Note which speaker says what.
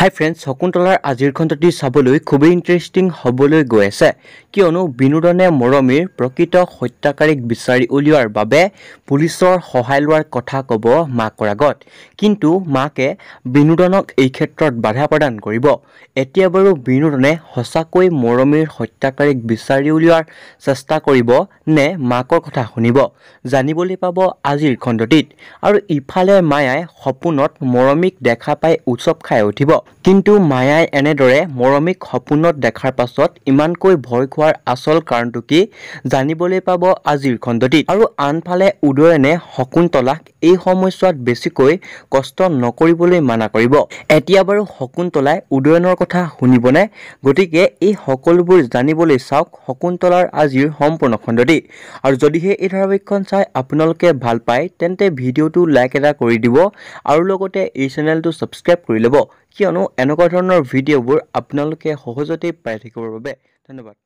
Speaker 1: হাই friends শকুন্তলাৰ আজিৰ খণ্ডটি চাবলৈ খুবেই ইণ্টাৰেষ্টিং হ'বলৈ গৈ আছে কিয়নো বিনোদনে মৰমীৰ প্ৰকৃত হত্যাকাৰীক বিচাৰি উলিওৱাৰ বাবে পুলিচৰ সহায় লোৱাৰ কথা ক'ব মাকৰ আগত কিন্তু মাকে বিনোদনক এই ক্ষেত্ৰত বাধা প্ৰদান কৰিব এতিয়া বাৰু বিনোদনে সঁচাকৈ মৰমীৰ হত্যাকাৰীক বিচাৰি উলিওৱাৰ চেষ্টা কৰিব নে মাকৰ কথা শুনিব জানিবলৈ পাব আজিৰ খণ্ডটিত আৰু ইফালে মায়াই সপোনত মৰমীক দেখা পাই উৎসৱ খাই উঠিব কিন্তু মায়াই এনেদৰে মৰমীক সপোনত দেখাৰ পাছত ইমানকৈ ভয় খোৱাৰ আচল কাৰণটো কি জানিবলৈ পাব আজিৰ খণ্ডটিত আৰু আনফালে উদয়নে শকুন্তলাক এই সময়ছোৱাত বেছিকৈ কষ্ট নকৰিবলৈ মানা কৰিব এতিয়া বাৰু শকুন্তলাই উদয়নৰ কথা শুনিবনে গতিকে এই সকলোবোৰ জানিবলৈ চাওক শকুন্তলাৰ আজিৰ সম্পূৰ্ণ খণ্ডটি আৰু যদিহে এই ধাৰাবাহিকখন চাই আপোনালোকে ভাল পায় তেন্তে ভিডিঅ'টো লাইক এটা কৰি দিব আৰু লগতে এই চেনেলটো ছাবস্ক্ৰাইব কৰি ল'ব কিয়নো জানো এনেকুৱা ধৰণৰ ভিডিঅ'বোৰ আপোনালোকে সহজতেই পাই থাকিবৰ বাবে
Speaker 2: ধন্যবাদ